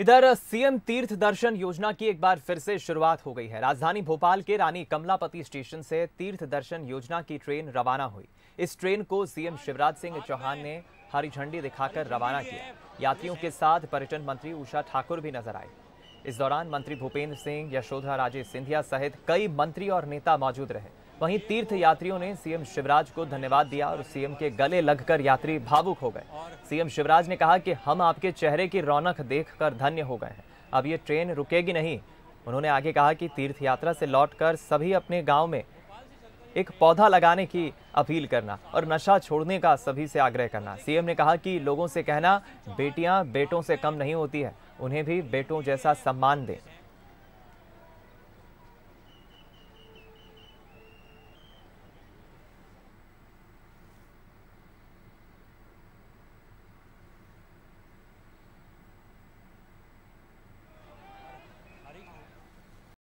इधर सीएम तीर्थ दर्शन योजना की एक बार फिर से शुरुआत हो गई है राजधानी भोपाल के रानी कमलापति स्टेशन से तीर्थ दर्शन योजना की ट्रेन रवाना हुई इस ट्रेन को सीएम शिवराज सिंह चौहान ने हरी झंडी दिखाकर रवाना किया यात्रियों के साथ पर्यटन मंत्री उषा ठाकुर भी नजर आए इस दौरान मंत्री भूपेंद्र सिंह यशोधरा राजे सिंधिया सहित कई मंत्री और नेता मौजूद रहे वहीं तीर्थ यात्रियों ने सीएम शिवराज को धन्यवाद दिया और सीएम के गले लगकर यात्री भावुक हो गए सीएम शिवराज ने कहा कि हम आपके चेहरे की रौनक देखकर धन्य हो गए हैं अब ये ट्रेन रुकेगी नहीं उन्होंने आगे कहा कि तीर्थ यात्रा से लौटकर सभी अपने गांव में एक पौधा लगाने की अपील करना और नशा छोड़ने का सभी से आग्रह करना सीएम ने कहा कि लोगों से कहना बेटियां बेटों से कम नहीं होती है उन्हें भी बेटों जैसा सम्मान दें